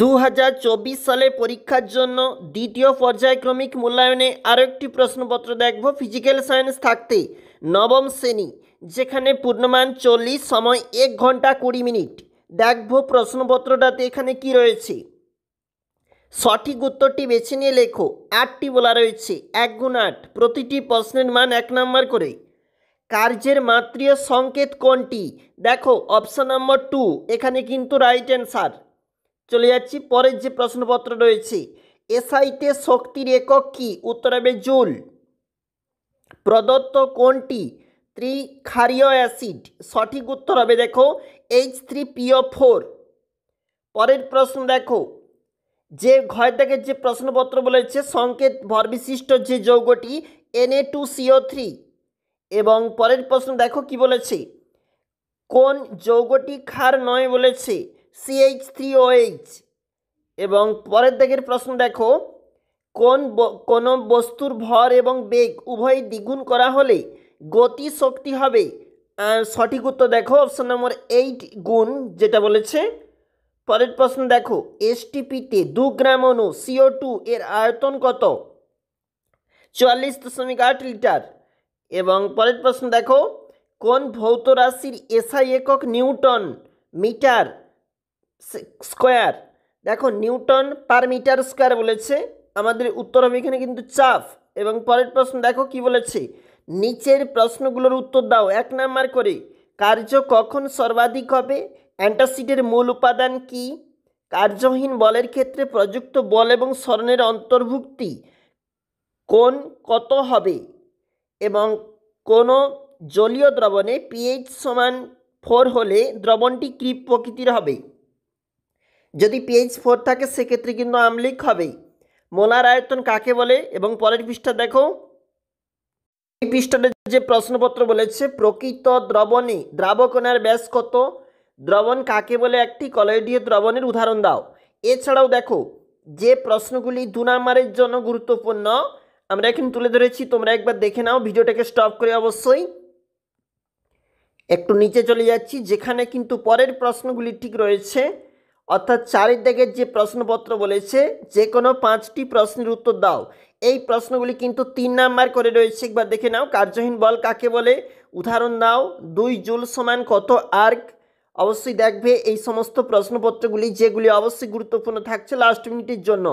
দু সালের পরীক্ষার জন্য দ্বিতীয় পর্যায়ক্রমিক মূল্যায়নে আরও একটি প্রশ্নপত্র দেখব ফিজিক্যাল সায়েন্স থাকতে নবম শ্রেণী যেখানে পূর্ণমান চল্লিশ সময় এক ঘন্টা কুড়ি মিনিট দেখব প্রশ্নপত্রটাতে এখানে কি রয়েছে সঠিক উত্তরটি বেছে নিয়ে লেখো আটটি বলা রয়েছে এক গুণ আট প্রতিটি প্রশ্নের মান এক নম্বর করে কার্যের মাতৃয় সংকেত কোনটি দেখো অপশান নম্বর টু এখানে কিন্তু রাইট অ্যান্সার চলে যাচ্ছি পরের যে প্রশ্নপত্র রয়েছে এসআইতে শক্তির একক কি উত্তর হবে জুল প্রদত্ত কোনটি ত্রিক্ষারীয় অ্যাসিড সঠিক উত্তর হবে দেখো এইচ থ্রি পিও ফোর পরের প্রশ্ন দেখো যে ঘয় থেকে যে প্রশ্নপত্র বলেছে সংকেত ভরবিশিষ্ট যে যৌগটি এনএ টু সিও থ্রি এবং পরের প্রশ্ন দেখো কি বলেছে কোন যৌগটি ক্ষার নয় বলেছে সিএইচ থ্রি ও এইচ এবং পরের দিকের প্রশ্ন দেখো কোন কোন বস্তুর ভর এবং বেগ উভয় দ্বিগুণ করা হলে গতি শক্তি হবে সঠিক উত্তর দেখো অপশন নম্বর এইট গুণ যেটা বলেছে পরের প্রশ্ন দেখো এসটিপিতে দু গ্রাম অনু সিও টু এর আয়তন কত চুয়াল্লিশ দশমিক আট লিটার এবং পরের প্রশ্ন দেখো কোন ভৌত রাশির এসআই একক নিউটন মিটার স্কোয়ার দেখো নিউটন পার মিটার স্কোয়ার বলেছে আমাদের উত্তর হবে এখানে কিন্তু চাপ এবং পরের প্রশ্ন দেখো কি বলেছে নিচের প্রশ্নগুলোর উত্তর দাও এক নাম্বার করে কার্য কখন সর্বাধিক হবে অ্যান্টাসিডের মূল উপাদান কি কার্যহীন বলের ক্ষেত্রে প্রযুক্ত বল এবং স্বর্ণের অন্তর্ভুক্তি কোন কত হবে এবং কোনো জলীয় দ্রবণে পিএইচ সমান ফোর হলে দ্রবণটি কৃপ প্রকৃতির হবে যদি পিএইচ ফোর থাকে সেক্ষেত্রে কিন্তু আমলিক হবেই মোলার আয়তন কাকে বলে এবং পরের পৃষ্ঠা দেখো এই পৃষ্ঠাটা যে প্রশ্নপত্র বলেছে প্রকৃত দ্রবণে দ্রাবকণার ব্যাস কত দ্রবণ কাকে বলে একটি কলয়ডীয় দ্রবণের উদাহরণ দাও এছাড়াও দেখো যে প্রশ্নগুলি দুনামারের জন্য গুরুত্বপূর্ণ আমরা এখন তুলে ধরেছি তোমরা একবার দেখে নাও ভিডিওটাকে স্টপ করে অবশ্যই একটু নিচে চলে যাচ্ছি যেখানে কিন্তু পরের প্রশ্নগুলি ঠিক রয়েছে অর্থাৎ চারিদিকের যে প্রশ্নপত্র বলেছে যে কোনো পাঁচটি প্রশ্নের উত্তর দাও এই প্রশ্নগুলি কিন্তু তিন নাম্বার করে রয়েছে একবার দেখে নাও কার্যহীন বল কাকে বলে উদাহরণ দাও দুই জুল সমান কত আর্ক অবশ্যই দেখবে এই সমস্ত প্রশ্নপত্রগুলি যেগুলি অবশ্যই গুরুত্বপূর্ণ থাকছে লাস্ট মিনিটের জন্য